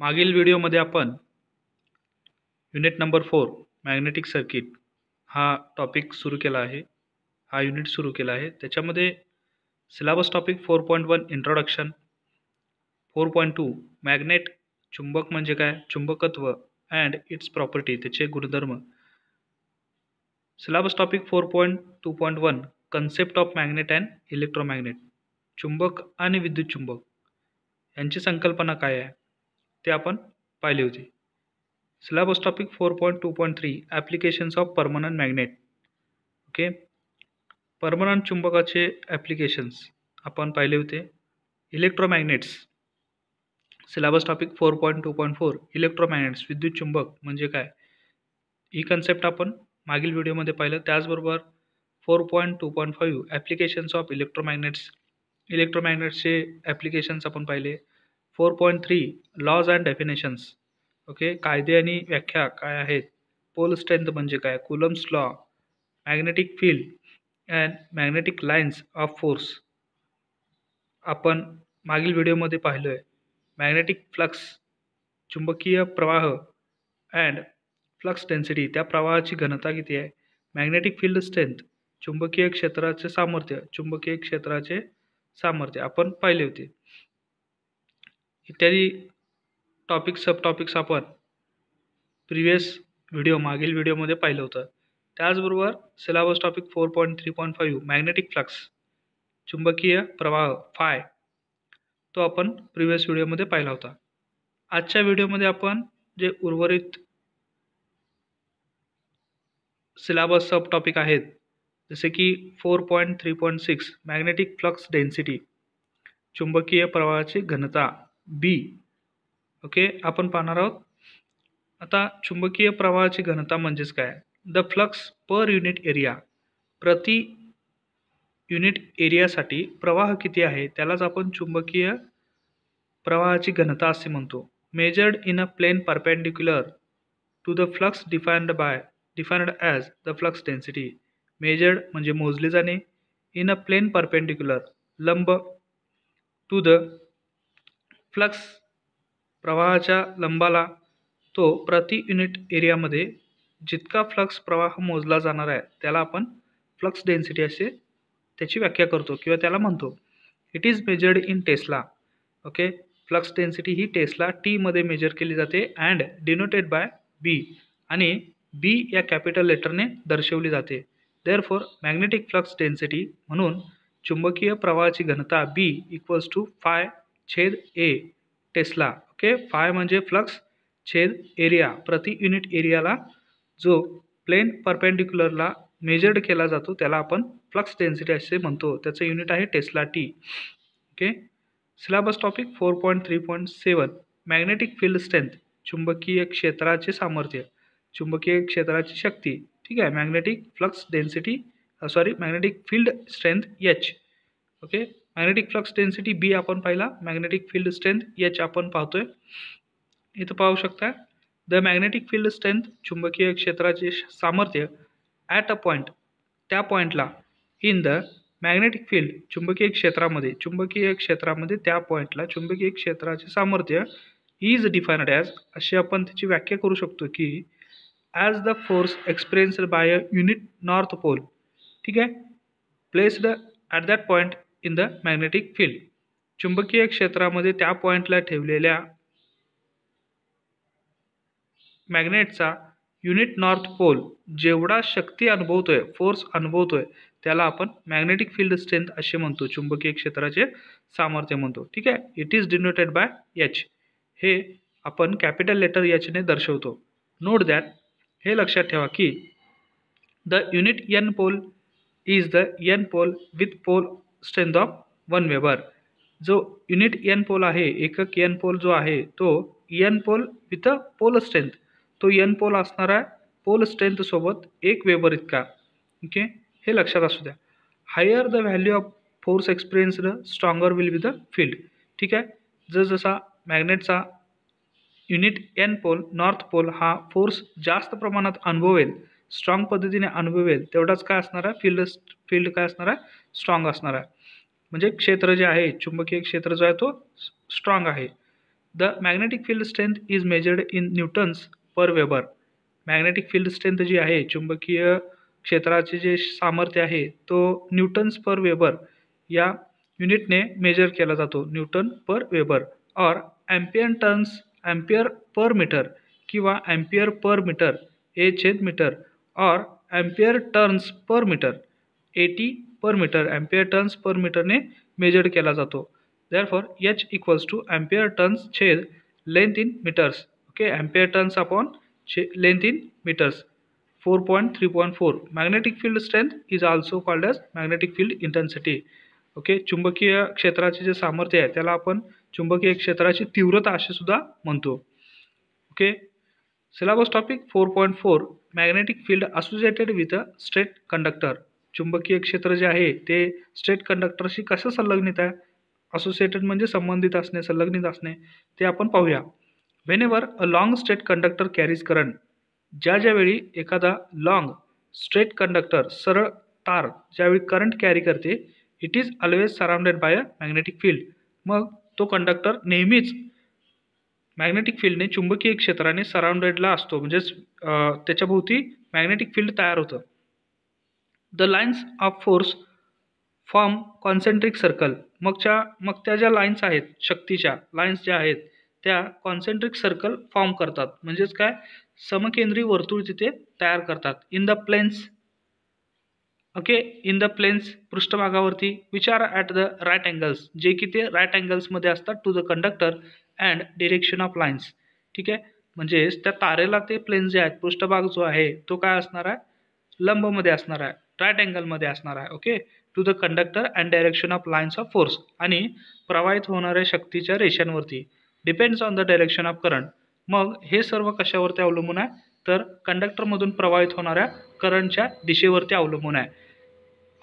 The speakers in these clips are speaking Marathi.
मागील व्हिडिओमध्ये आपण unit number four magnetic circuit हा टॉपिक सुरू केला आहे हा युनिट सुरू केला आहे त्याच्यामध्ये syllabus topic four point one introduction four point two magnet चुंबक म्हणजे काय चुंबकत्व अँड इट्स प्रॉपर्टी त्याचे गुणधर्म syllabus topic four point two point one concept of magnet and electromagnet चुंबक आणि विद्युत चुंबक यांची संकल्पना काय आहे ते आपण पाहिले होते syllabus topic four point two point three applications of permanent magnet okay permanent चुंबकाचे ॲप्लिकेशन्स आपण पाहिले होते electromagnets syllabus topic four point two point four electromagnets विद्युत चुंबक म्हणजे काय ही कन्सेप्ट आपण मागील व्हिडिओमध्ये पाहिलं त्याचबरोबर four point two point five applications of electromagnets इलेक्ट्रोमॅग्नेट्सचे ॲप्लिकेशन्स आपण पाहिले four point three laws and definitions okay कायदे आणि व्याख्या काय आहेत पोल स्ट्रेंथ म्हणजे काय Coulomb's law magnetic field and magnetic lines of force आपण मागील व्हिडिओमध्ये पाहिलो आहे मॅग्नेटिक फ्लक्स चुंबकीय प्रवाह अँड फ्लक्स डेन्सिटी त्या प्रवाहाची घनता किती आहे मॅग्नेटिक फील्ड स्ट्रेंथ चुंबकीय क्षेत्राचे सामर्थ्य चुंबकीय क्षेत्राचे सामर्थ्य आपण पाहिले होते इत्यादी टॉपिक सब टॉपिक्स आपण प्रिव्हियस व्हिडिओ मागील व्हिडिओमध्ये पाहिलं होतं त्याचबरोबर syllabus topic four point three point five magnetic flux चुंबकीय प्रवाह फाय तो आपण प्रिव्हियस व्हिडिओमध्ये पाहिला होता आजच्या व्हिडिओमध्ये आपण जे उर्वरित सिलेबस सब टॉपिक आहेत जसे की four point three point six magnetic flux density चुंबकीय प्रवाहाची घनता बी ओके आपण पाहणार आहोत आता चुंबकीय प्रवाहाची घनता म्हणजेच काय the flux per unit area प्रति युनिट एरियासाठी प्रवाह किती आहे त्यालाच आपण चुंबकीय प्रवाहाची घनता असे म्हणतो measured in a plane perpendicular to the flux defined by defined as the flux density measured म्हणजे मोजले जाणे इन अ प्लेन परपेंडिक्युलर लंब टू द फ्लक्स प्रवाहाच्या लंबाला तो प्रति युनिट एरियामध्ये जितका फ्लक्स प्रवाह मोजला जाणार आहे त्याला आपण फ्लक्स डेन्सिटी असे त्याची व्याख्या करतो किंवा त्याला म्हणतो it is measured in tesla okay flux density ही टेस्ला टीमध्ये मेजर केली जाते अँड डिनोटेड बाय बी आणि बी या कॅपिटल लेटरने दर्शवली जाते फॉर मॅग्नेटिक फ्लक्स डेन्सिटी म्हणून चुंबकीय प्रवाहाची घनता बी इक्वल्स टू फाय छेद ए टेस्ला ओके फाय म्हणजे फ्लक्स छेद एरिया प्रति युनिट एरियाला जो प्लेन परपेंडिक्युलरला मेजर्ड केला जातो त्याला आपण फ्लक्स डेन्सिटी असे म्हणतो त्याचं युनिट आहे tesla T okay syllabus topic four point three point seven magnetic field strength चुंबकीय क्षेत्राचे सामर्थ्य चुंबकीय क्षेत्राची शक्ती ठीक आहे magnetic flux density sorry magnetic field strength H okay magnetic flux density B आपण पाहिला मॅग्नेटिक फील्ड स्ट्रेंथ याच आपण पाहतोय इथं पाहू शकता द मॅग्नेटिक फील्ड स्ट्रेंथ चुंबकीय क्षेत्राचे सामर्थ्य ॲट अ पॉईंट त्या पॉईंटला इन द मॅग्नेटिक फील्ड चुंबकीय क्षेत्रामध्ये चुंबकीय क्षेत्रामध्ये त्या पॉईंटला चुंबकीय क्षेत्राचे सामर्थ्य इज डिफाईन्ड ॲज अशी आपण त्याची व्याख्या करू शकतो की as the force experienced by a unit north pole ठीक आहे placed at that point in the magnetic field चुंबकीय क्षेत्रामध्ये त्या पॉईंटला ठेवलेल्या मॅग्नेटचा युनिट नॉर्थ पोल जेवढा शक्ती अनुभवतोय फोर्स अनुभवतोय त्याला आपण मॅग्नेटिक फील्ड स्ट्रेंथ असे म्हणतो चुंबकीय क्षेत्राचे सामर्थ्य म्हणतो ठीक आहे it is denoted by H हे आपण कॅपिटल लेटर एचने दर्शवतो नोट दॅट हे लक्षात ठेवा की the unit N pole is the N pole with pole strength of one weber जो युनिट एन पोल आहे एकक एन पोल जो आहे तो N pole with pole strength तो एन पोल असणार आहे पोल स्ट्रेंथसोबत एक वेबर इतका ओके हे लक्षात असू द्या higher the value of force the stronger will be the field ठीक आहे जसा मॅग्नेटचा unit N pole north pole हा फोर्स जास्त प्रमाणात अनुभवेल स्ट्रॉंग पद्धतीने अनुभवेल तेवढाच काय असणार आहे फील्ड फील्ड काय असणार आहे स्ट्रॉंग असणार आहे म्हणजे क्षेत्र जे आहे चुंबकीय क्षेत्र जो आहे तो स्ट्रॉंग आहे the magnetic field strength is measured in newtons per weber magnetic field strength जी आहे चुंबकीय क्षेत्राचे जे सामर्थ्य आहे तो न्यूटन्स पर वेबर या युनिटने मेजर केला जातो न्यूटन पर वेबर और ampere turns ampere per metre किंवा ॲम्पियर पर मीटर ए छेद मीटर और ampere turns per metre AT per metre ampere turns per मीटरने मेजर केला जातो for H equals to ampere turns छेद length in metres okay ampere turns upon छे length in metres four point three point four magnetic field strength is also called as magnetic field intensity okay चुंबकीय क्षेत्राचे जे सामर्थ्य आहे त्याला आपण चुंबकीय क्षेत्राची तीव्रता असे सुद्धा म्हणतो okay syllabus topic four point four magnetic field associated with a straight conductor चुंबकीय क्षेत्र जे आहे ते स्ट्रेट कंडक्टरशी कसं संलग्नित आहे असोसिएटेड म्हणजे संबंधित असणे संलग्नित असणे ते आपण पाहूया when a long straight conductor carries current ज्या ज्यावेळी एखादा लाँग स्ट्रेट कंडक्टर सरळ तार ज्यावेळी करंट कॅरी करते it is always surrounded by a magnetic field मग तो कंडक्टर नेहमीच मॅग्नेटिक फील्डने चुंबकीय क्षेत्राने सराउंडेडला असतो म्हणजेच त्याच्याभोवती मॅग्नेटिक फील्ड तयार होतं the lines of force form concentric circle मगच्या मग त्या ज्या लाईन्स आहेत शक्तीच्या लाईन्स ज्या आहेत त्या कॉन्सेंट्रिक सर्कल फॉर्म करतात म्हणजेच काय समकेंद्री वर्तुळ तिथे तयार करतात in the planes okay in the planes पृष्ठभागावरती विचार ॲट द राईट अँगल्स जे की ते राईट अँगल्समध्ये असतात to the conductor and direction of lines ठीक आहे म्हणजेच त्या तारेला ते प्लेन्स जे आहेत पृष्ठभाग जो आहे तो काय असणार आहे लंबमध्ये असणार आहे राईट अँगलमध्ये असणार आहे okay to the conductor and direction of lines of force आणि प्रवाहित होणाऱ्या शक्तीच्या रेषांवरती depends on the direction of current मग हे सर्व कशावरती अवलंबून आहे तर कंडक्टरमधून प्रवाहित होणाऱ्या करंटच्या दिशेवरती अवलंबून आहे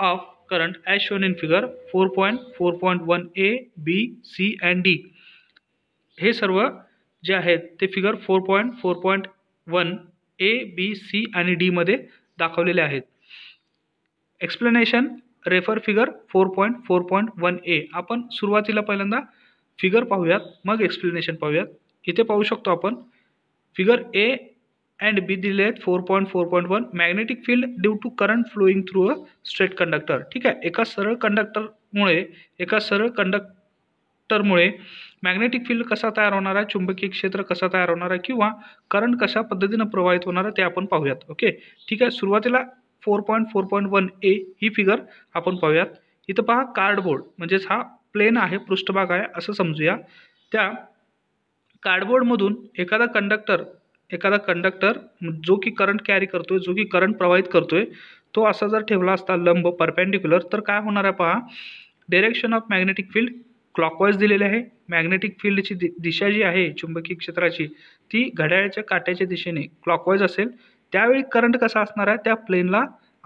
of current as shown in figure four point four point one A B C and D हे सर्व जे आहेत ते figure four point four point one A B C आणि डीमध्ये दाखवलेले आहेत explanation refer figure four point four point one A आपण सुरुवातीला पहिल्यांदा फिगर पाहूयात मग एक्सप्लेनेशन पाहूयात इथे पाहू शकतो आपण फिगर ए अँड बी दिले आहेत four point four point one magnetic field due to current flowing through a straight conductor ठीक आहे एका सरळ कंडक्टरमुळे एका सरळ कंडक्टरमुळे मॅग्नेटिक फील्ड कसा तयार होणार आहे चुंबकीय क्षेत्र कसा तयार होणार आहे किंवा करंट कशा पद्धतीनं प्रवाहित होणार आहे ते आपण पाहूयात ओके ठीक आहे सुरुवातीला four point four point one A ही फिगर आपण पाहूयात इथं पहा कार्डबोर्ड म्हणजेच हा प्लेन आहे पृष्ठभाग आहे असं समजूया त्या कार्डबोर्डमधून एखादा कंडक्टर एखादा कंडक्टर जो की करंट कॅरी करतोय जो की करंट प्रवाहित करतोय तो असा जर ठेवला असता लंब परपेंडिक्युलर तर काय होणार आहे पहा direction of magnetic field clockwise दिलेले आहे मॅग्नेटिक फील्डची दि दिशा जी आहे चुंबकीय क्षेत्राची ती घड्याळाच्या काट्याच्या दिशेने क्लॉकवाईज असेल त्यावेळी करंट कसा असणार आहे त्या प्लेनला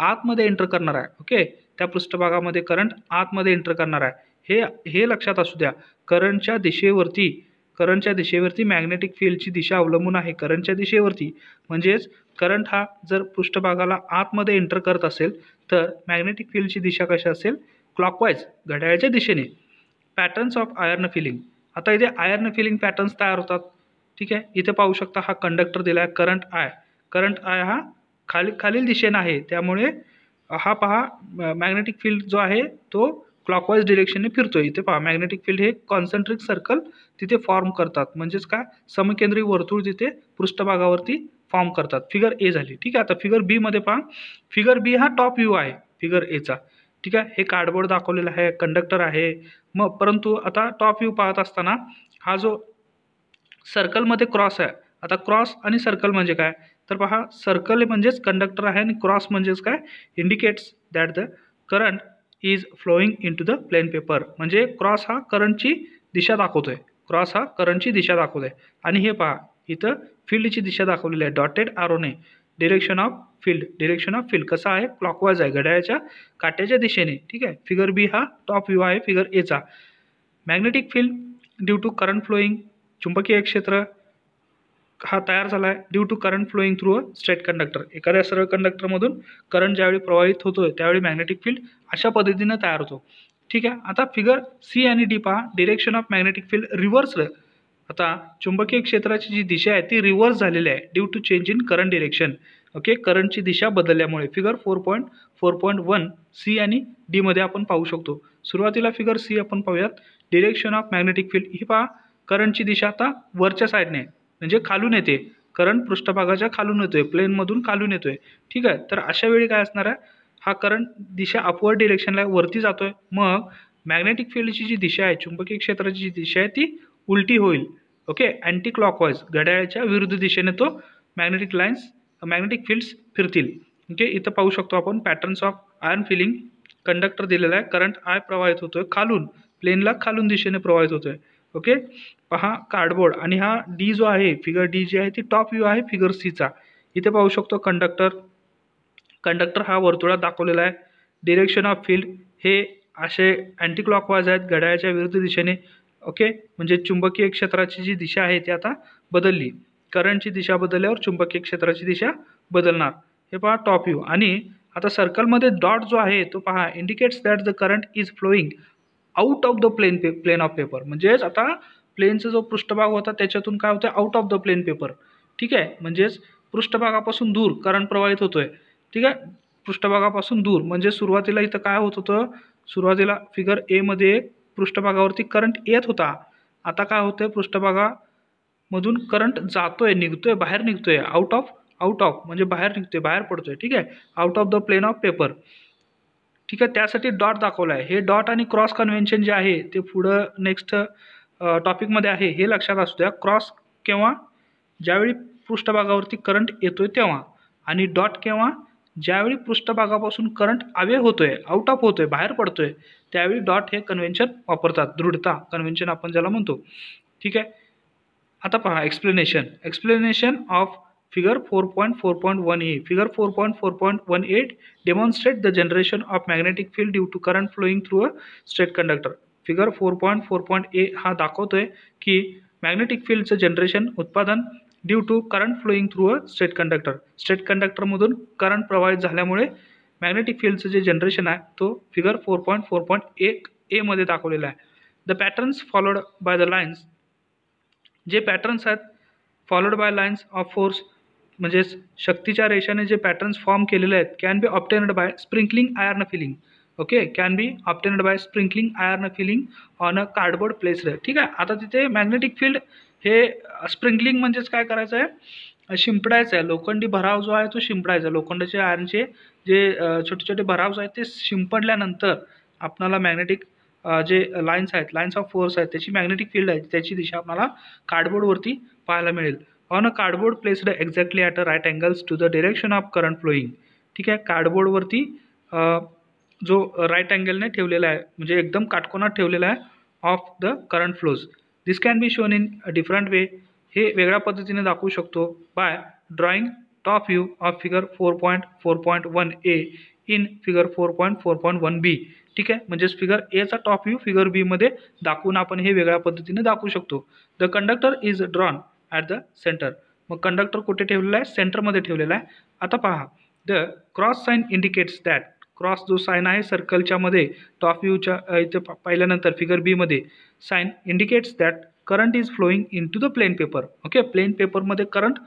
आतमध्ये एंटर करणार आहे ओके त्या पृष्ठभागामध्ये करंट आतमध्ये एंटर करणार आहे हे हे लक्षात असू द्या करंटच्या दिशेवरती करंटच्या दिशेवरती मॅग्नेटिक फील्डची दिशा अवलंबून आहे करंटच्या दिशेवरती म्हणजेच करंट हा जर पृष्ठभागाला आतमध्ये एंटर करत असेल तर मॅग्नेटिक फील्डची दिशा कशी असेल क्लॉकवाईज घड्याळ्याच्या दिशेने पॅटर्न्स ऑफ आयर्न फिलिंग आता इथे आयर्न फिलिंग पॅटर्न्स तयार होतात ठीक आहे इथे पाहू शकता हा कंडक्टर दिला आहे करंट आय करंट आय हा खाली खालील दिशेनं आहे त्यामुळे हा पहा मॅग्नेटिक फील्ड जो आहे तो क्लॉकवाईज डिरेक्शनने फिरतो आहे इथे पहा मॅग्नेटिक फील्ड हे कॉन्सन्ट्रिक सर्कल तिथे फॉर्म करतात म्हणजेच काय समकेंद्रीय वर्तुळ तिथे पृष्ठभागावरती फॉर्म करतात फिगर ए झाली ठीक आहे आता फिगर बीमध्ये पहा फिगर बी हा टॉप व्ह्यू आहे फिगर एचा ठीक आहे हे कार्डबोर्ड दाखवलेलं आहे कंडक्टर आहे मग परंतु आता टॉप व्ह्यू पाहत असताना हा जो सर्कलमध्ये क्रॉस आहे आता क्रॉस आणि सर्कल म्हणजे काय तर पहा सर्कल म्हणजेच कंडक्टर आहे आणि क्रॉस म्हणजेच काय indicates that the current is flowing into the plane paper म्हणजे क्रॉस हा करंटची दिशा दाखवतो आहे क्रॉस हा करंटची दिशा दाखवतो आहे आणि हे पहा इथं फील्डची दिशा दाखवलेली आहे डॉटेड आरोने direction of field direction of field कसा आहे क्लॉकवाईज आहे घड्याळ्याच्या काट्याच्या दिशेने ठीक आहे फिगर बी हा टॉप व्ह्यू आहे फिगर एचा magnetic field due to current flowing चुंबकीय क्षेत्र हा तयार झाला आहे due to current flowing through a straight conductor एखाद्या सरळ कंडक्टरमधून करंट ज्यावेळी प्रवाहित होतो आहे त्यावेळी मॅग्नेटिक फील्ड अशा पद्धतीनं तयार होतो ठीक आहे आता फिगर सी आणि डी पहा direction of magnetic field reverse आता चुंबकीय क्षेत्राची जी दिशा आहे ती रिव्हर्स झालेली आहे due to change in current direction okay करंटची दिशा बदलल्यामुळे figure four point four point one C आणि डीमध्ये आपण पाहू शकतो सुरुवातीला फिगर सी आपण पाहूयात डिरेक्शन ऑफ मॅग्नेटिक फील्ड ही पहा करंटची दिशा आता वरच्या साईडने म्हणजे खालून येते करंट पृष्ठभागाच्या खालून येतोय आहे प्लेनमधून खालून येतोय ठीक आहे तर अशा वेळी काय असणार आहे हा करंट दिशा अपवर्ड डिरेक्शनला वरती जातोय मग मॅग्नेटिक फील्डची जी दिशा आहे चुंबकीय क्षेत्राची जी दिशा आहे ती उलटी होईल ओके अँटी क्लॉकवाईज घड्याळाच्या विरुद्ध दिशेने तो मॅग्नेटिक लाईन्स मॅग्नेटिक फील्ड्स फिरतील ओके इथं पाहू शकतो आपण patterns of iron filing conductor दिलेला आहे करंट आय प्रवाहित होतोय खालून प्लेनला खालून दिशेने प्रवाहित होतोय ओके पहा कार्डबोर्ड आणि हा डी जो आहे फिगर डी जी आहे ती टॉप व्ह्यू आहे फिगर सीचा इथे पाहू शकतो कंडक्टर कंडक्टर हा वर्तुळात दाखवलेला आहे डिरेक्शन ऑफ फील्ड हे असे अँटी क्लॉकवाईज आहेत घड्याळाच्या विरुद्ध दिशेने ओके म्हणजे चुंबकीय क्षेत्राची जी दिशा आहे ती आता बदलली करंटची दिशा बदलल्यावर चुंबकीय क्षेत्राची दिशा बदलणार हे पहा टॉप व्ह्यू आणि आता सर्कलमध्ये डॉट जो आहे तो पहा indicates that the current is flowing out of the plane पे प्लेन ऑफ पेपर म्हणजेच आता प्लेनचा जो पृष्ठभाग होता त्याच्यातून काय होतं out of the plane paper ठीक आहे म्हणजेच पृष्ठभागापासून दूर करंट प्रवाहित होतो आहे ठीक आहे पृष्ठभागापासून दूर म्हणजे सुरुवातीला इथं काय होत होतं सुरुवातीला फिगर एमध्ये पृष्ठभागावरती करंट येत होता आता काय होतं पृष्ठभागामधून करंट जातो आहे बाहेर निघतोय out out of out of म्हणजे बाहेर निघतोय बाहेर पडतोय ठीक आहे out of the plane of paper ठीक आहे त्यासाठी डॉट दाखवला आहे हे डॉट आणि क्रॉस कन्व्हेन्शन जे आहे ते पुढं नेक्स्ट टॉपिकमध्ये आहे हे लक्षात असू द्या क्रॉस केव्हा ज्यावेळी पृष्ठभागावरती करंट येतो आहे तेव्हा आणि डॉट केव्हा ज्यावेळी पृष्ठभागापासून करंट अवे होतो आहे आउट ऑफ होतो आहे बाहेर पडतो आहे त्यावेळी डॉट हे कन्व्हेन्शन वापरतात दृढता कन्व्हेन्शन आपण ज्याला म्हणतो ठीक आहे आता पहा explanation explanation of figure figure four four one A four point one eight demonstrate the generation of magnetic field due to current flowing through a straight conductor figure four point four point A हा दाखवतो आहे की मॅग्नेटिक फील्डचं जनरेशन उत्पादन due to current flowing through a state conductor straight कंडक्टरमधून करंट प्रवाहित झाल्यामुळे मॅग्नेटिक फील्डचं जे जनरेशन आहे तो figure four point four point एक एमध्ये दाखवलेला आहे the patterns followed by the lines जे पॅटर्न्स आहेत followed by lines of force म्हणजेच शक्तीच्या रेषाने जे पॅटर्न्स फॉर्म केलेले आहेत can be obtained by sprinkling iron filing okay can be obtained by sprinkling iron filing on a cardboard placed ठीक आहे आता तिथे मॅग्नेटिक फील्ड हे स्प्रिंकलिंग म्हणजेच काय करायचं आहे शिंपडायचं आहे लोखंडी भराव जो आहे तो शिंपडायचा लोखंडाचे आयर्नचे जे छोटे छोटे भराव आहेत ते शिंपडल्यानंतर आपणाला मॅग्नेटिक जे लाईन्स आहेत लाईन्स ऑफ फोर्स आहेत त्याची मॅग्नेटिक फील्ड आहे त्याची दिशा आपल्याला कार्डबोर्डवरती पाहायला मिळेल on a cardboard placed exactly at a right angles to the direction of current flowing ठीक आहे कार्डबोर्डवरती जो राईट अँगलने ठेवलेला आहे म्हणजे एकदम काटकोनात ठेवलेला आहे of the current flows this can be shown in different way हे वेगळ्या पद्धतीने दाखवू शकतो by drawing top view of figure four point four point one A in figure four point four point one B ठीक आहे म्हणजेच फिगर एचा टॉप व्ह्यू फिगर बीमध्ये दाखवून आपण हे वेगळ्या पद्धतीने दाखवू शकतो the conductor is drawn at the centre मग कंडक्टर कुठे ठेवलेला आहे सेंटरमध्ये ठेवलेला आहे आता पहा the cross sign indicates that cross जो साईन आहे सर्कलच्यामध्ये मध्ये टॉप व्ह्यूच्या इथं पाहिल्यानंतर फिगर बीमध्ये sign indicates that current is flowing into the plane paper okay plane पेपरमध्ये करंट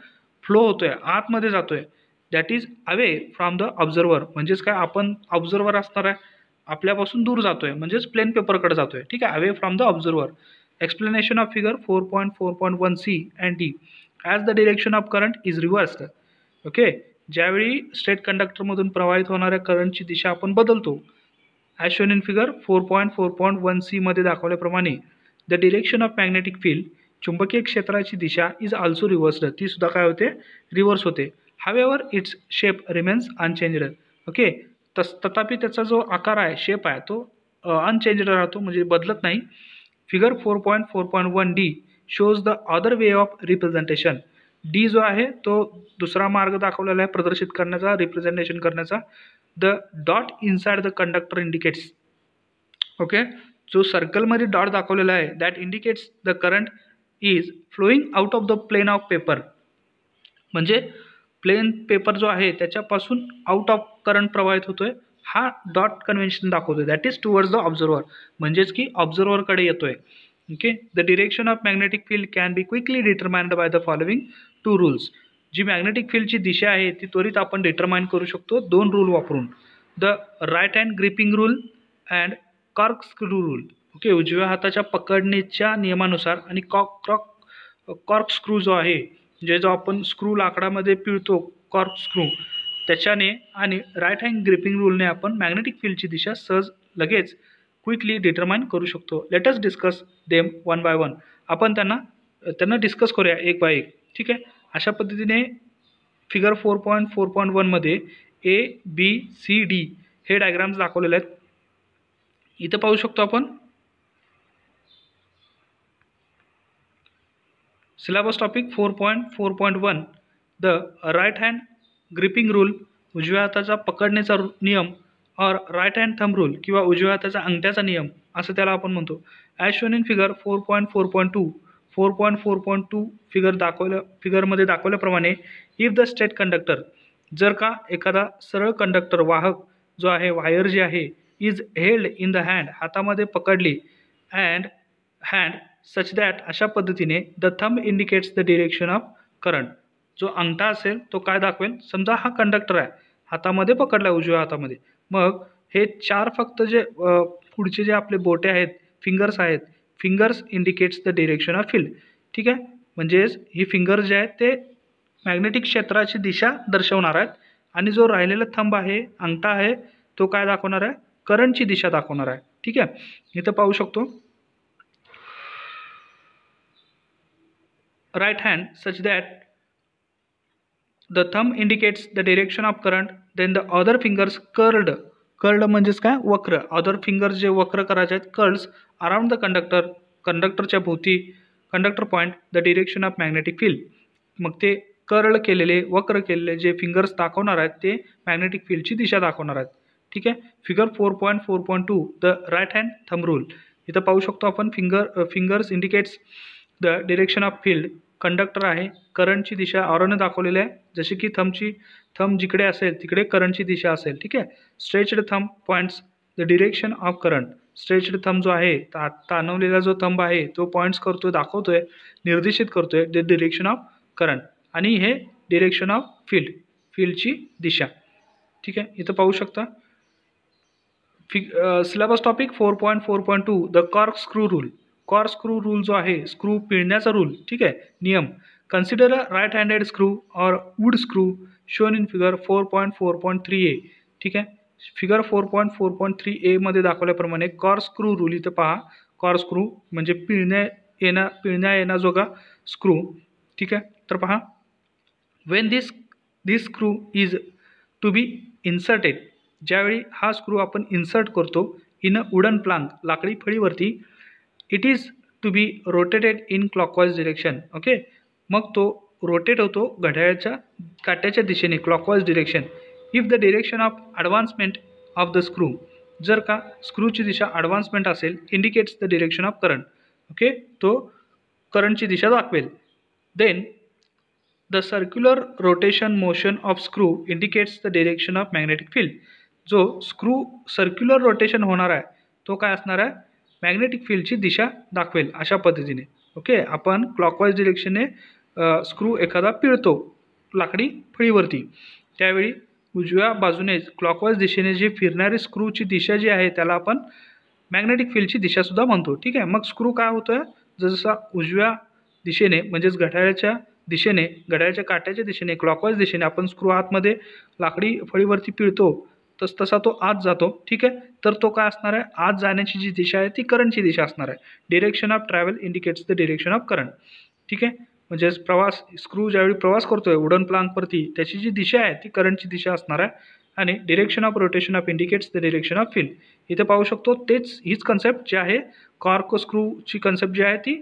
फ्लो होतो आहे आतमध्ये जातो आहे that is away from the observer म्हणजेच काय आपण ऑब्झर्वर असणार आहे आपल्यापासून दूर जातो आहे म्हणजेच प्लेन पेपरकडे जातो आहे ठीक आहे away from the observer explanation of figure four point four point one C and D as the direction of current is reversed okay ज्यावेळी स्ट्रेट कंडक्टरमधून प्रवाहित होणाऱ्या करंटची दिशा आपण बदलतो as in figure four point four point one सीमध्ये दाखवल्याप्रमाणे the direction of magnetic field चुंबकीय क्षेत्राची दिशा इज ऑल्सो रिव्हर्स्ड ती सुद्धा काय होते रिव्हर्स होते हवेवर it's shape remains unchanged okay तस तथापि त्याचा जो आकार आहे शेप आहे तो अनचेंज्ड राहतो म्हणजे बदलत नाही figure four point four point one D shows the other way of representation D जो आहे तो दुसरा मार्ग दाखवलेला आहे प्रदर्शित करण्याचा रिप्रेझेंटेशन करण्याचा the dot inside the conductor indicates okay जो सर्कलमध्ये डॉट दाखवलेला आहे that indicates the current is flowing out of the plane of paper म्हणजे प्लेन पेपर जो आहे त्याच्यापासून आउट ऑफ करंट प्रवाहित होतो आहे हा डॉट कन्व्हेन्शन दाखवतोय that is towards the observer म्हणजेच की ऑब्झर्वरकडे येतोय okay the direction of magnetic field can be quickly determined by the following two rules जी मॅग्नेटिक फील्डची दिशा आहे ती त्वरित आपण डिटरमाइन करू शकतो दोन रूल वापरून the right hand gripping rule and corkscrew rule okay उजव्या हाताच्या पकडणेच्या नियमानुसार आणि कॉक क्रॉक कॉर्क स्क्रू जो आहे जे जो आपण स्क्रू लाकडामध्ये पिळतो कॉर्क स्क्रू त्याच्याने आणि राईट हँड ग्रिपिंग रूलने आपण मॅग्नेटिक फील्डची दिशा सहज लगेच क्विकली डिटरमाइन करू शकतो let's discuss them one by one आपण त्यांना त्यांना डिस्कस करूया एक बाय एक ठीक आहे अशा पद्धतीने figure four point four point वनमध्ये ए बी सी डी हे डायग्राम्स दाखवलेले आहेत इथं पाहू शकतो आपण syllabus topic four point four point one the right hand gripping rule उजव्या हाताचा पकडण्याचा नियम और राईट हँड थंब रूल किंवा उजव्या हाताचा अंगठ्याचा नियम असं त्याला आपण म्हणतो as shown in figure four point four point two four point four point two figure दाखवल्या फिगरमध्ये दाखवल्याप्रमाणे इफ द स्टेट कंडक्टर जर का एखादा सरळ कंडक्टर वाहक जो आहे वायर जे आहे is held in the hand हातामध्ये पकडली अँड हँड सच दॅट अशा पद्धतीने the thumb indicates the direction of current जो अंगठा असेल तो काय दाखवेल समजा हा कंडक्टर आहे हातामध्ये पकडला उजव्या हातामध्ये मग हे चार फक्त जे पुढचे जे आपले बोटे आहेत फिंगर्स आहेत fingers indicates the direction of field ठीक आहे म्हणजेच ही फिंगर्स जे आहेत ते मॅग्नेटिक क्षेत्राची दिशा दर्शवणार आहेत आणि जो राहिलेला थंब आहे अंगठा आहे तो काय दाखवणार आहे करंटची दिशा दाखवणार आहे ठीक आहे इथं पाहू शकतो right hand such that the thumb indicates the direction of current then the other fingers curled curled म्हणजेच काय वक्र अदर फिंगर्स जे वक्र करायचे आहेत कर्ल्स अराउंड द कंडक्टर कंडक्टरच्या भोवती conductor point the direction of magnetic field मग ते कर्ल केलेले वक्र केलेले जे फिंगर्स दाखवणार आहेत ते मॅग्नेटिक फील्डची दिशा दाखवणार आहेत ठीक आहे figure four point four point two the right hand thumb rule इथं पाहू शकतो आपण finger fingers indicates the direction of field conductor आहे करंटची दिशा ऑरोने दाखवलेली आहे जसे की थंबची थंब जिकडे असेल तिकडे करंटची दिशा असेल ठीक आहे stretched thumb points the direction of current stretched thumb जो आहे ता ताणवलेला जो थंब आहे तो पॉईंट्स करतो दाखवतो आहे निर्देशित करतो आहे द डिरेक्शन ऑफ करंट आणि हे डिरेक्शन ऑफ फील्ड फील्डची दिशा ठीक आहे इथं पाहू शकता फि syllabus topic four point four point two the corkscrew rule corkscrew rule जो आहे स्क्रू पिळण्याचा रूल ठीक आहे नियम consider a right handed screw or wood screw shown in figure four point four point three A ठीक आहे figure four point four point three एमध्ये दाखवल्याप्रमाणे कॉर स्क्रू रूल इथं पहा कॉर स्क्रू म्हणजे पिळण्या येणा पिळण्या जोगा स्क्रू ठीक आहे तर पहा when this this screw is to be inserted ज्यावेळी हा स्क्रू आपण इन्सर्ट करतो इन अ वुडन प्लांक लाकडी फळीवरती it is to be rotated in clockwise direction okay मग तो रोटेट होतो घड्याळ्याच्या काट्याच्या दिशेने clockwise direction if the direction of advancement of the screw जर का स्क्रूची दिशा ॲडव्हान्समेंट असेल indicates the direction of current okay तो करंटची दिशा दाखवेल then the circular rotation motion of screw indicates the direction of magnetic field जो स्क्रू सर्क्युलर रोटेशन होणार आहे तो काय असणार आहे मॅग्नेटिक फील्डची दिशा दाखवेल अशा पद्धतीने ओके आपण क्लॉकवाईज डिरेक्शनने स्क्रू एखादा पिळतो लाकडी फळीवरती त्यावेळी उजव्या बाजूने क्लॉकवाईज दिशेने जी फिरणारी स्क्रूची दिशा जी आहे त्याला आपण मॅग्नेटिक फील्डची दिशासुद्धा म्हणतो ठीक आहे मग स्क्रू काय होतो आहे जसा उजव्या दिशेने म्हणजेच घड्याळाच्या दिशेने घड्याळ्याच्या काट्याच्या दिशेने क्लॉकवाईज दिशेने आपण स्क्रू आतमध्ये लाकडी फळीवरती पिळतो तस तसा तो आत जातो ठीक आहे तर तो काय असणार आहे आत जाण्याची जी दिशा आहे ती करंटची दिशा असणार आहे direction of travel indicates the direction of current ठीक आहे म्हणजेच प्रवास स्क्रू ज्यावेळी प्रवास करतोय वुडन प्लांकवरती त्याची जी दिशा आहे ती करंटची दिशा असणार आहे आणि direction of rotation of indicates the direction of field इथे पाहू शकतो तेच हीच कन्सेप्ट जी आहे कॉर्क स्क्रूची कन्सेप्ट जी आहे ती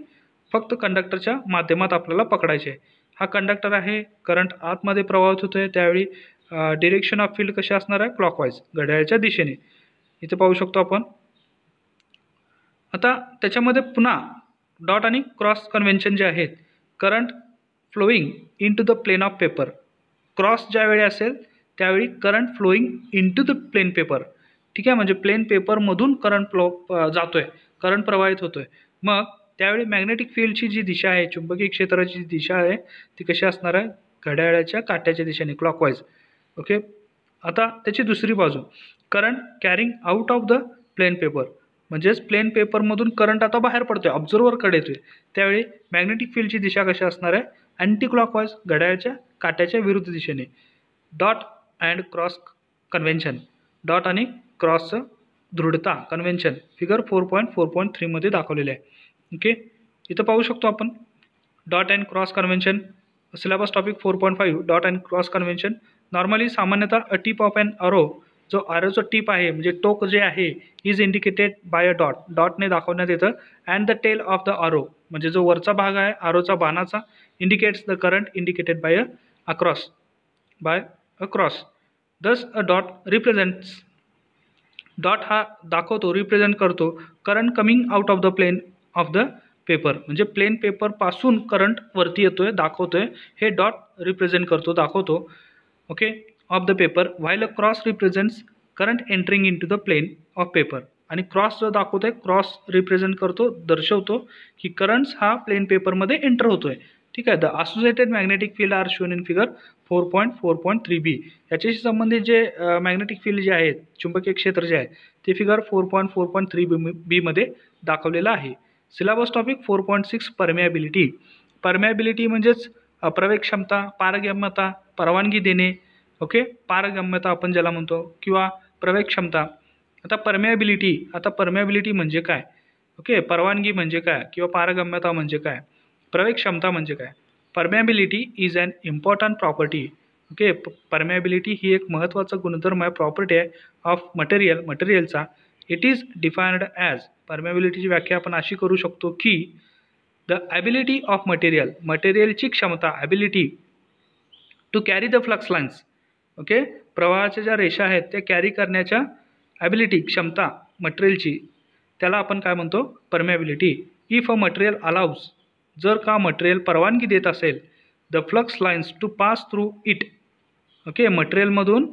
फक्त कंडक्टरच्या माध्यमात आपल्याला पकडायची आहे हा कंडक्टर आहे करंट आतमध्ये प्रवाहित होतो आहे त्यावेळी डिरेक्शन ऑफ फील्ड कशी असणार आहे क्लॉकवाईज घड्याळच्या दिशेने इथे पाहू शकतो आपण आता त्याच्यामध्ये पुन्हा डॉट आणि क्रॉस कन्व्हेन्शन जे आहेत current flowing into the plane of paper cross ज्यावेळी असेल त्यावेळी current flowing into the plane paper ठीक आहे म्हणजे प्लेन पेपरमधून करंट फ्लो जातो आहे करंट प्रवाहित होतो आहे मग त्यावेळी मॅग्नेटिक फील्डची जी दिशा आहे चुंबकीय क्षेत्राची जी दिशा आहे ती कशी असणार आहे घड्याळाच्या काट्याच्या दिशेने क्लॉकवाईज ओके आता त्याची दुसरी बाजू current carrying out of the plane paper म्हणजेच प्लेन पेपरमधून करंट आता बाहेर पडतो आहे ऑब्झर्वरकडे येतो आहे त्यावेळी मॅग्नेटिक फील्डची दिशा कशी असणार आहे अँटी क्लॉकवाईज घड्याळच्या काट्याच्या विरुद्ध दिशेने dot and cross convention dot आणि क्रॉसचं दृढता convention figure four point four point थ्रीमध्ये दाखवलेलं आहे ओके इथं पाहू शकतो आपण dot and cross convention syllabus topic four point five dot and cross convention normally सामान्यतः अ टीप ऑफ अँड अरो जो आरोचं टीप आहे म्हणजे टोक जे आहे is indicated by a dot डॉटने दाखवण्यात येतं and the tail of the arrow म्हणजे जो वरचा भाग आहे आरोचा बाणाचा indicates the current indicated by a across by a cross thus a dot represents dot हा दाखवतो रिप्रेझेंट करतो current coming out of the plane of the paper म्हणजे प्लेन पेपरपासून करंट वरती येतो आहे दाखवतो आहे हे डॉट रिप्रेझेंट करतो दाखवतो okay of the paper while cross cross represents current entering into the plane of paper आणि क्रॉस जो दाखवतो आहे क्रॉस रिप्रेझेंट करतो दर्शवतो की करंट्स हा प्लेन पेपरमध्ये एंटर होतो आहे ठीक आहे the associated magnetic field are shown in figure four point four point three B याच्याशी संबंधित जे मॅग्नेटिक फील्ड जे आहेत चुंबकीय क्षेत्र जे आहे ते figure four point four point three B बीमध्ये दाखवलेलं आहे syllabus topic four point six permeability permeability म्हणजेच अप्रवेग क्षमता पारगम्यता परवानगी देणे ओके पारगम्यता आपण ज्याला म्हणतो किंवा प्रवेग क्षमता आता परमेबिलिटी आता परमेबिलिटी म्हणजे काय ओके परवानगी म्हणजे काय किंवा पारगम्यता म्हणजे काय प्रवेग क्षमता म्हणजे काय permeability is an important property okay permeability ही एक महत्त्वाचा गुणधर्म आहे प्रॉपर्टी आहे ऑफ मटेरियल मटेरियलचा इट इज डिफायन्ड ॲज परमेबिलिटीची व्याख्या आपण अशी करू शकतो की द ॲबिलिटी ऑफ मटेरियल मटेरियलची क्षमता ability to carry the flux lines okay प्रवाहाच्या ज्या रेषा आहेत त्या कॅरी करण्याच्या ॲबिलिटी क्षमता मटेरियलची त्याला आपण काय म्हणतो permeability if a material allows जर का मटेरियल परवानगी देत असेल the flux lines to pass through it okay मटेरियलमधून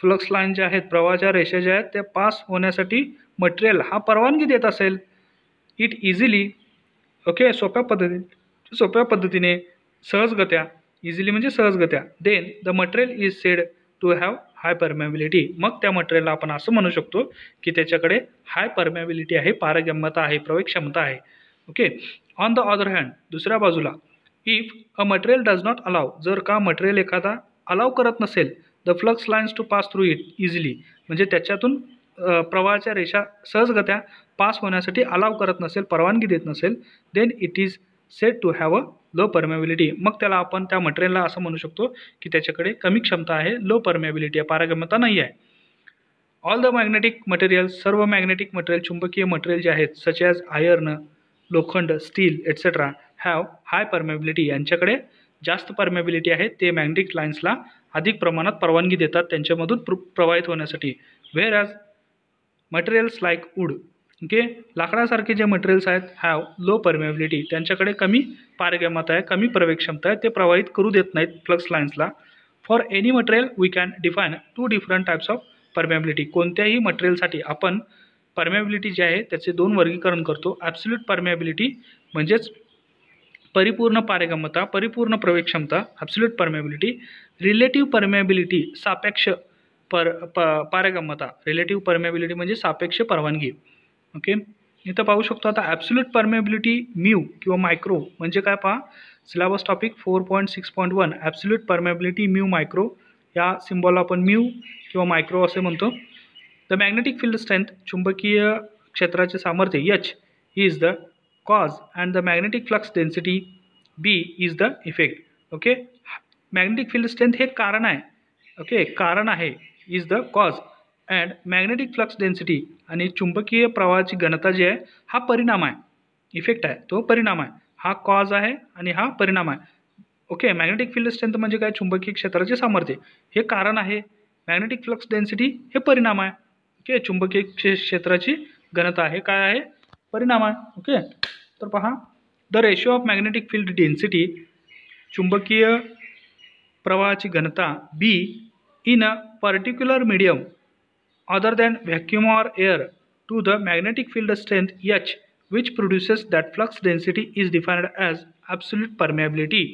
फ्लक्स लाईन ज्या आहेत प्रवाहाच्या रेषा ज्या आहेत त्या पास होण्यासाठी मटेरियल हा परवानगी देत असेल इट इझिली ओके सोप्या पद्धतीने सोप्या पद्धतीने सहजगत्या इझिली म्हणजे सहजगत्या then the material is said to have high permeability मग त्या मटेरियलला आपण असं म्हणू शकतो की त्याच्याकडे हाय परमॅबिलिटी आहे पारगम्यता आहे प्रवेग क्षमता आहे okay on the other hand दुसऱ्या बाजूला if a material does not allow जर का मटेरियल एखादा अलाव करत नसेल the flux lines to pass through it easily म्हणजे त्याच्यातून प्रवाहाच्या रेषा सहजगत्या पास होण्यासाठी अलाव करत नसेल परवानगी देत नसेल then it is said to have a low permeability मग त्याला आपण त्या मटेरियलला असं म्हणू शकतो की त्याच्याकडे कमी क्षमता आहे लो परमेबिलिटी आहे पारगम्यता नाही आहे ऑल द मॅग्नेटिक मटेरियल सर्व मॅग्नेटिक मटेरियल चुंबकीय मटेरियल जे आहेत सच ॲज आयर्न लोखंड steel et cetera have high permeability यांच्याकडे जास्त परमेबिलिटी आहे ते मॅग्नेटिक लाईन्सला अधिक प्रमाणात परवानगी देतात त्यांच्यामधून प्र प्रवाहित होण्यासाठी whereas materials like wood okay लाकडासारखे जे मटेरियल्स आहेत हॅव लो परमेबिलिटी त्यांच्याकडे कमी पारगम्यता आहे कमी प्रवेगक्षमता आहे ते प्रवाहित करू देत नाहीत फ्लक्स लाईन्सला for any material we can define two different types of permeability कोणत्याही मटेरियलसाठी आपण परमेबिलिटी जी आहे त्याचे दोन वर्गीकरण करतो ॲब्सोल्यूट परमेबिलिटी म्हणजेच परिपूर्ण पारगम्यता परिपूर्ण प्रवेगक्षमता ॲब्सोल्यूट परमेबिलिटी रिलेटिव्ह परमेबिलिटी सापेक्ष पर प पारगम्यता रिलेटिव्ह परमेबिलिटी म्हणजे सापेक्ष परवानगी ओके इथं पाहू शकतो आता ॲब्सोल्यूट परमेबिलिटी म्यू किंवा मायक्रो म्हणजे काय पहा syllabus topic four point six point one absolute permeability mu micro या सिम्बॉलला आपण म्यू किंवा मायक्रो असे म्हणतो द मॅग्नेटिक फील्ड स्ट्रेंथ चुंबकीय क्षेत्राचे सामर्थ्य H is the cause and the magnetic flux density B is the effect okay magnetic field strength हे कारण आहे ओके कारण आहे is the cause and magnetic flux density आणि चुंबकीय प्रवाहाची घनता जी आहे हा परिणाम आहे इफेक्ट आहे तो परिणाम आहे हा कॉज आहे आणि हा परिणाम आहे ओके मॅग्नेटिक फील्ड स्ट्रेंथ म्हणजे काय चुंबकीय क्षेत्राचे सामर्थ्य हे कारण आहे मॅग्नेटिक फ्लक्स डेन्सिटी हे परिणाम आहे ओके चुंबकीय क्षेत्राची घनता हे काय आहे परिणाम आहे ओके तर पहा the ratio of magnetic field density चुंबकीय प्रवाहाची घनता B in a particular medium other than vacuum or air to the magnetic field strength H which produces that flux density is defined as absolute permeability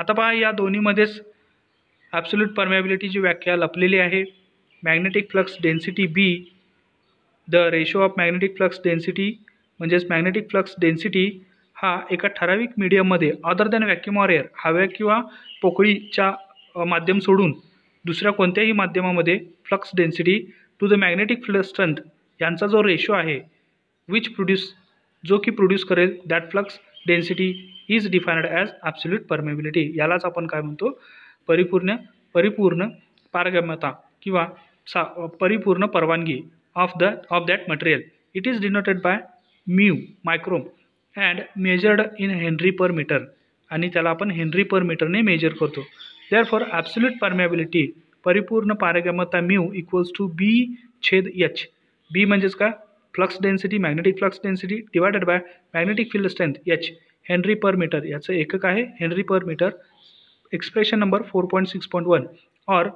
आता पहा या दोन्हीमध्येच ॲब्सोल्यूट परमॅबिलिटीची व्याख्या लपलेली आहे magnetic flux density B the ratio of magnetic flux density म्हणजेच मॅग्नेटिक फ्लक्स डेन्सिटी हा एका ठराविक मीडियममध्ये other than vacuum or air हव्या किंवा पोकळीच्या माध्यम सोडून दुसऱ्या कोणत्याही माध्यमामध्ये flux density to the magnetic flux strength यांचा जो रेशो आहे विच प्रोड्यूस जो की प्रोड्यूस करेल that flux density is defined as absolute permeability यालाच आपण काय म्हणतो परिपूर्ण परिपूर्ण पारगम्यता किंवा सा परिपूर्ण परवानगी of the of that material it is denoted by mu मायक्रोम and measured in henry per metre आणि त्याला आपण हेनरी पर मीटरने मेजर करतो देअर फॉर ॲब्सोल्यूट परमेबिलिटी परिपूर्ण पारगमता म्यू इक्वल्स टू बी छेद एच बी म्हणजेच का flux density magnetic flux density divided by magnetic field strength H henry per metre याचं एकक आहे henry per metre expression number four point six point one और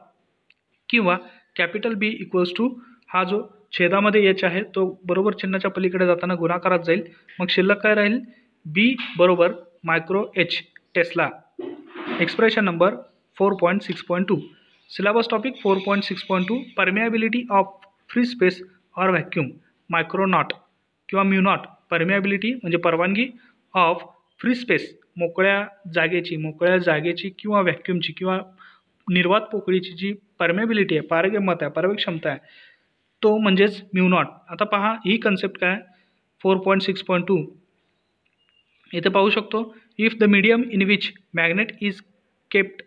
किंवा कॅपिटल बी इक्वल्स टू हा जो छेदामध्ये एच आहे तो बरोबर चिन्हाच्या पलीकडे जाताना गुणाकारात जाईल मग शिल्लक काय राहील बी बरोबर micro H tesla expression number four point six point two topic four six point two permeability of free space or micro micro naught किंवा म्युनॉट परमेबिलिटी म्हणजे परवानगी ऑफ फ्री स्पेस मोकळ्या जागेची मोकळ्या जागेची किंवा व्हॅक्युमची किंवा निर्वात पोकळीची जी परमेबिलिटी आहे पारगम्यता आहे पारव्य क्षमता आहे तो म्हणजेच म्युनॉट आता पहा ही कन्सेप्ट काय four point six point two इथे पाहू शकतो if the medium in which magnet is kept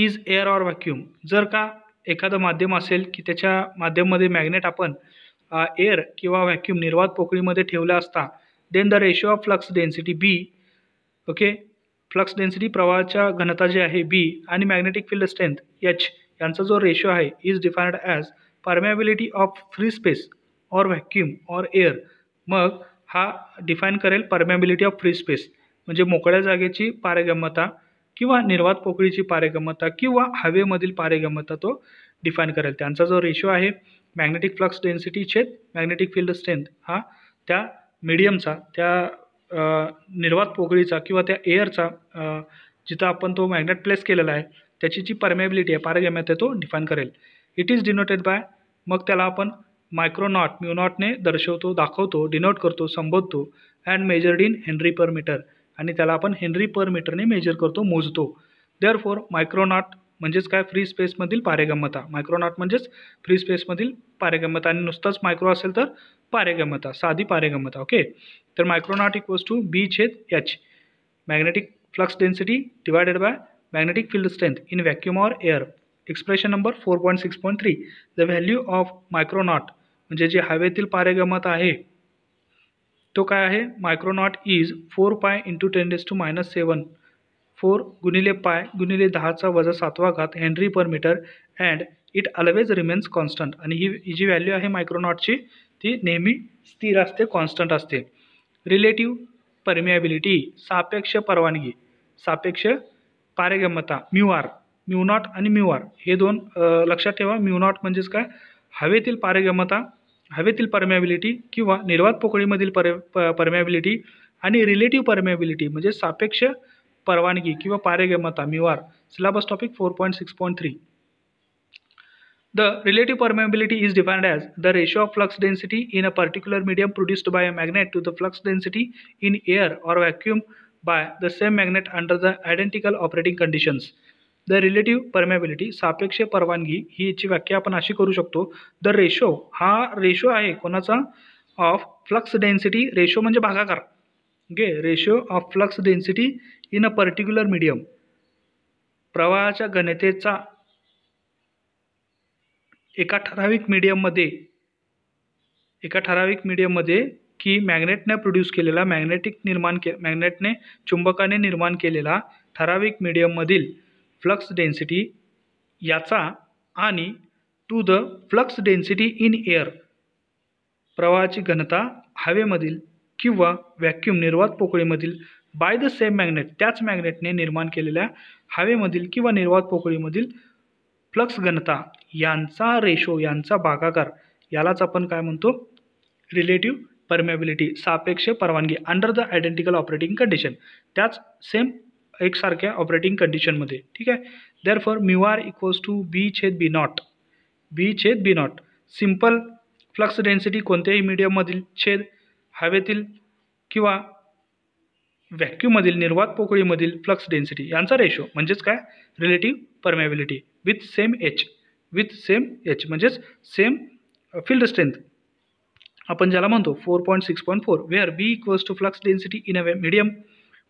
is air or vacuum जर का एखादं माध्यम असेल की त्याच्या माध्यममध्ये मॅग्नेट आपण एअर किंवा व्हॅक्यूम निर्वात पोकळीमध्ये ठेवला असता then the ratio of flux density B okay flux density प्रवाहाच्या घनता जी आहे बी आणि मॅग्नेटिक फील्ड स्ट्रेंथ एच यांचा जो रेशो आहे is defined as permeability of free space or vacuum or air मग हा डिफाईन करेल परमॅबिलिटी ऑफ फ्री स्पेस म्हणजे मोकळ्या जागेची पारगम्यता किंवा निर्वात पोकळीची पारेगमता किंवा हवेमधील पारेगमता तो डिफाईन करेल त्यांचा जो रेशो आहे मॅग्नेटिक फ्लक्स डेन्सिटी छेद मॅग्नेटिक फील्ड स्ट्रेंथ हा त्या मीडियमचा त्या निर्वात पोकळीचा किंवा त्या एअरचा जिथं आपण तो मॅग्नेट प्लेस केलेला आहे त्याची जी परमेबिलिटी आहे पारगम्यता तो डिफाईन करेल इट इज डिनोटेड बाय मग त्याला आपण मायक्रोनॉट म्युनॉटने दर्शवतो दाखवतो डिनोट करतो संबोधतो and measured in henry per metre आणि त्याला आपण हेनरी पर मीटरने मेजर करतो मोजतो देअर फोर मायक्रोनॉट म्हणजेच काय फ्री स्पेसमधील पारेगम्यता मायक्रोनॉट म्हणजेच फ्री स्पेसमधील पारेगम्यता आणि नुसताच मायक्रो असेल तर पारेगम्यता साधी पारेगम्यता ओके तर मायक्रोनॉट इक्वल्स टू बी छेद H magnetic flux density divided by magnetic field strength in vacuum or air expression number four point six point three the value of micro naught म्हणजे जे हवेतील पारेगमत आहे तो काय आहे micro naught is four pi into ten raise to minus seven four गुणिले पाय गुणिले दहाचा वजा सातवा घात henry per metre and it always remains constant आणि ही जी व्हॅल्यू आहे मायक्रोनॉटची ती नेहमी स्थिर असते कॉन्स्टंट असते रिलेटिव्ह परमिॲबिलिटी सापेक्ष परवानगी सापेक्ष पारगम्यता म्यूआर नॉट आणि म्यूआर हे दोन लक्षात ठेवा नॉट म्हणजेच काय हवेतील पारगम्यता हवेतील परमॅबिलिटी किंवा निर्वात पोकळीमधील पर परमॅबिलिटी आणि रिलेटिव्ह परमॅबिलिटी म्हणजे सापेक्ष परवानगी किंवा पारगम्यता मिवार syllabus topic four point six point three the relative permeability is defined as the ratio of flux density in a particular medium produced by a magnet to the flux density in air or vacuum by the same magnet under the identical operating conditions the relative permeability सापेक्ष परवानगी ही याची व्याख्या आपण अशी करू शकतो द रेशो हा रेशो आहे कोणाचा ऑफ फ्लक्स डेन्सिटी रेशो म्हणजे भागाकार okay ratio of flux density in a particular medium प्रवाहाच्या घनतेचा एका ठराविक मीडियममध्ये एका ठराविक मीडियममध्ये की मॅग्नेटने प्रोड्यूस केलेला मॅग्नेटिक निर्माण के मॅग्नेटने चुंबकाने निर्माण केलेला ठराविक मीडियममधील फ्लक्स डेन्सिटी याचा आणि to the flux density in air प्रवाहाची घनता हवेमधील किंवा व्हॅक्यूम निर्वात पोकळीमधील बाय द सेम मॅग्नेट त्याच मॅग्नेटने निर्माण केलेल्या हवेमधील किंवा निर्वात पोकळीमधील फ्लक्स घनता यांचा रेशो यांचा भागाकार यालाच आपण काय म्हणतो रिलेटिव्ह परमेबिलिटी सापेक्ष परवानगी under the identical operating condition त्याच सेम एक सारे ऑपरेटिंग कंडीशन मे ठीक है therefore mu R equals to B छेद बी नॉट बी छेद B naught simple flux density को मीडियम मदल छेद कि वैक्यूम व्हॅक्यूमधील निर्वात मदल फ्लक्स डेन्सिटी हाँ रेशो म्हणजेच का relative permeability with same H with same H म्हणजेच सेम फील्ड स्ट्रेंथ ज्यादा मन तो four point six point four R B equals to flux density in a medium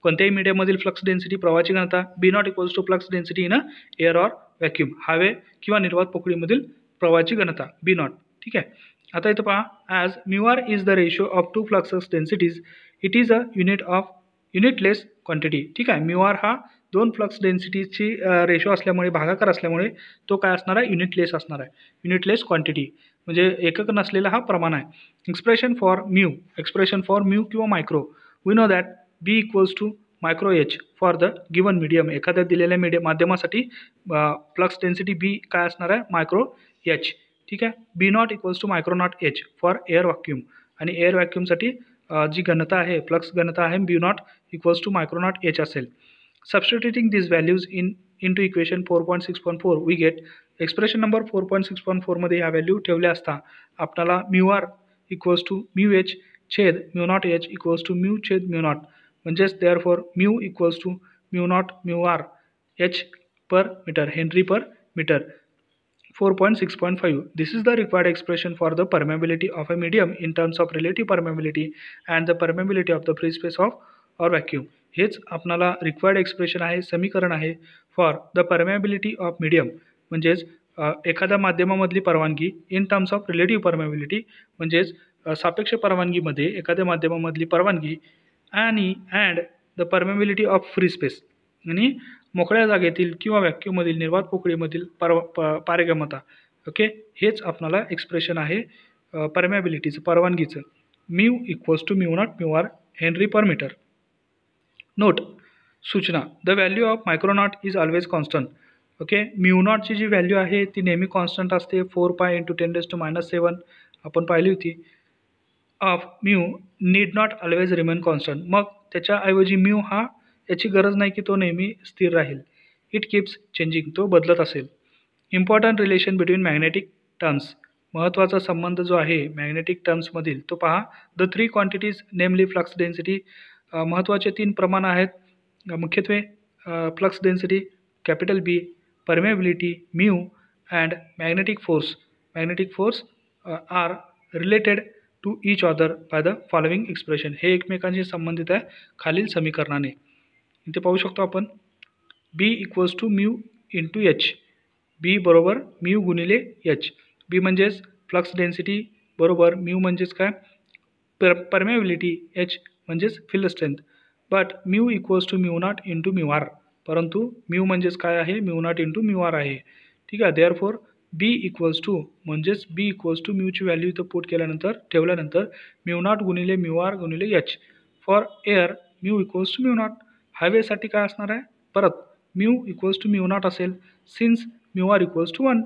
कोणत्याही मीडियामधील फ्लक्स डेन्सिटी प्रवाहाची घनता B naught equals to flux density in a air or vacuum हवे किंवा निर्वात पोकळीमधील प्रवाहाची घनता बी नॉट ठीक आहे आता इथं पहा as mu R is the ratio of two flux densities it is a unit of unitless quantity ठीक आहे म्यू हा दोन फ्लक्स डेन्सिटीजची रेशो असल्यामुळे भागाकार असल्यामुळे तो काय असणार आहे युनिटलेस असणार आहे युनिटलेस क्वांटिटी म्हणजे एकक नसलेला हा प्रमाण आहे expression for mu expression for mu किंवा micro we know that B equals to micro H for the given medium एखाद्या दिलेल्या मीडिय माध्यमासाठी फ्लक्स डेन्सिटी बी काय असणार आहे मायक्रो एच ठीक आहे B naught equals to micro naught H for air vacuum आणि एअर व्हॅक्यूमसाठी जी घनता आहे फ्लक्स घनता आहे B naught equals to micro naught H असेल substituting this values in in to equation four point six point four we get expression number four point six point फोरमध्ये ह्या व्हॅल्यू ठेवल्या असता आपल्याला mu R equals to mu H छेद mu naught H equals to mu छेद म्यू नॉट म्हणजेच therefore mu equals to mu naught mu R H per metre henry per metre four point six point five this is the required expression for the permeability of a medium in terms of relative permeability and the permeability of the free space of or vacuum हेच आपणाला रिक्वायर्ड एक्सप्रेशन आहे समीकरण आहे for the permeability of medium म्हणजेच एखाद्या माध्यमामधली परवानगी in terms of relative permeability म्हणजेच सापेक्ष परवानगीमध्ये एखाद्या माध्यमामधली परवानगी आणि and the permeability of free space आणि मोकळ्या जागेतील किंवा व्हॅक्यूममधील निर्वात पोकळीमधील परवा प पारगमता ओके हेच आपणाला एक्सप्रेशन आहे परमॅबिलिटीचं परवानगीचं mu equals to mu naught mu R henry per metre note सूचना the value of micro naught is always constant okay म्यूनॉटची जी व्हॅल्यू आहे ती नेहमी कॉन्स्टंट असते four pi into ten raise to minus seven आपण पाहिली होती of mu need not always remain constant मग त्याच्याऐवजी म्यू हा याची गरज नाही की तो नेहमी स्थिर राहील इट कीप्स चेंजिंग तो बदलत असेल important relation between magnetic terms महत्त्वाचा संबंध जो आहे मॅग्नेटिक टर्म्समधील तो पहा the three quantities namely flux density महत्त्वाचे तीन प्रमाण आहेत मुख्यत्वे flux density capital B permeability mu and magnetic force magnetic force are related to each other by the following expression हे एकमेकांशी संबंधित आहे खालील समीकरणाने इथे पाहू शकतो आपण B equals to mu into H B बरोबर म्यू गुणिले एच बी म्हणजेच फ्लक्स डेन्सिटी बरोबर म्यू म्हणजेच काय पर परमेबिलिटी एच म्हणजेच field strength but mu equals to mu naught to mu R परंतु म्यू म्हणजेच काय आहे mu naught into mu R आहे ठीक आहे therefore B equals to म्हणजेच बी इक्वल्स टू म्यूची व्हॅल्यू इथं पोट केल्यानंतर ठेवल्यानंतर म्यू नॉट गुणिले म्यू आर गुणिले H for air mu equals to mu naught हायवेसाठी काय असणार आहे परत mu equals to mu not असेल since mu R equals to one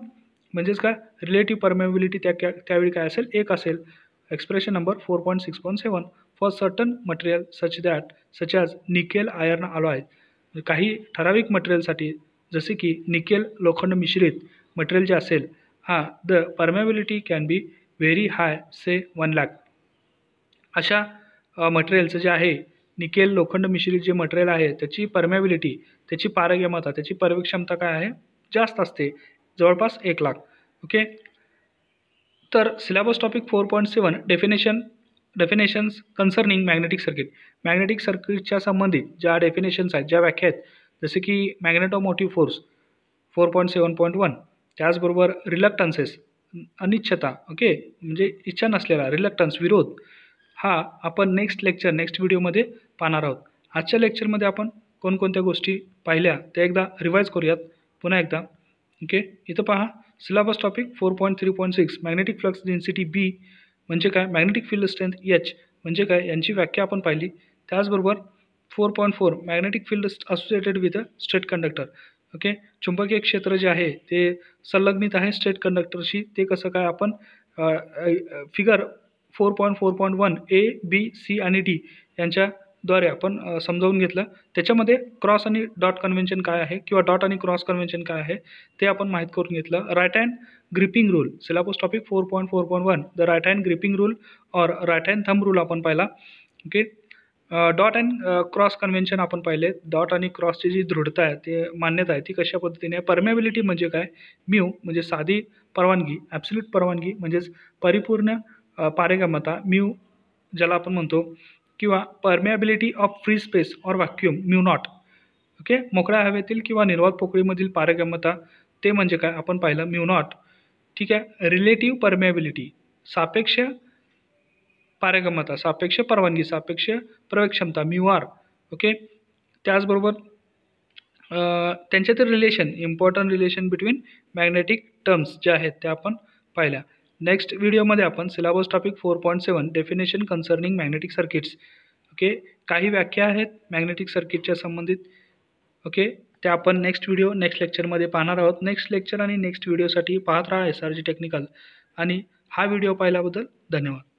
म्हणजेच काय रिलेटिव्ह परमेबिलिटी त्या क्या त्यावेळी काय असेल एक असेल expression number four point six point seven for certain material such that such as nickel iron आलो आहे काही ठराविक मटेरियलसाठी जसे की निकेल लोखंड मिश्रित मटेरियल जे असेल हां the permeability can be very high say one lakh अशा मटेरियलचं जे आहे निकेल लोखंड मिश्रित जे मटेरियल आहे त्याची परमॅबिलिटी त्याची पारगम्यता त्याची परवेक्षमता काय आहे जास्त असते जवळपास एक लाख ओके तर syllabus topic four point seven definition definitions concerning magnetic circuit magnetic सर्किटच्या संबंधित ज्या डेफिनेशन्स आहेत ज्या व्याख्या आहेत जसे की magnetomotive force four point seven point one त्याचबरोबर रिलक्टन्सेस अनिच्छता ओके म्हणजे इच्छा नसलेला रिलक्टन्स विरोध हा आपण नेक्स्ट लेक्चर नेक्स्ट व्हिडिओमध्ये पाहणार आहोत आजच्या लेक्चरमध्ये आपण कोणकोणत्या गोष्टी पाहिल्या त्या एकदा रिवाईज करूयात पुन्हा एकदा ओके इथं पहा syllabus topic four point three point six magnetic flux density B म्हणजे काय मॅग्नेटिक फील्ड स्ट्रेंथ एच म्हणजे काय यांची व्याख्या आपण पाहिली त्याचबरोबर four point four magnetic field associated with a straight conductor okay चुंबकीय क्षेत्र जे आहे ते संलग्नित आहे स्ट्रेट कंडक्टरशी ते कसं काय आपण figure four point four point one A B C आणि डी यांच्याद्वारे आपण समजावून घेतलं त्याच्यामध्ये क्रॉस आणि डॉट कन्व्हेन्शन काय आहे किंवा डॉट आणि क्रॉस कन्व्हेन्शन काय आहे ते आपण माहीत करून घेतलं right hand gripping rule syllabus topic four point four point one the right hand gripping rule और राईट हँड थंब रूल आपण पाहिला okay dot and cross convention आपण पाहिले डॉट आणि क्रॉसची जी दृढता आहे ते मान्यता आहे ती कशा पद्धतीने परमेबिलिटी म्हणजे काय म्यू म्हणजे साधी परवानगी ॲब्सल्यूट परवानगी म्हणजेच परिपूर्ण पारगमता म्यू ज्याला आपण म्हणतो किंवा permeability of free space or vacuum mu naught okay मोकळ्या हवेतील किंवा निर्वात पोकळीमधील पारगम्यता ते म्हणजे काय आपण पाहिलं म्यू नॉट ठीक आहे रिलेटिव्ह परमेबिलिटी सापेक्ष पारगमता सापेक्ष परवानगी सापेक्ष प्रवेक्षमता म्यू आर ओके त्याचबरोबर त्यांच्यातील relation important relation between magnetic terms ज्या आहेत त्या आपण पाहिल्या नेक्स्ट व्हिडिओमध्ये आपण syllabus topic four point seven definition concerning magnetic circuits okay काही व्याख्या आहेत मॅग्नेटिक सर्किटच्या संबंधित ओके त्या आपण नेक्स्ट व्हिडिओ नेक्स्ट लेक्चरमध्ये पाहणार आहोत नेक्स्ट लेक्चर आणि नेक्स्ट व्हिडिओसाठी पाहत राहा एस आर जी टेक्निकल आणि हा व्हिडिओ पाहिल्याबद्दल धन्यवाद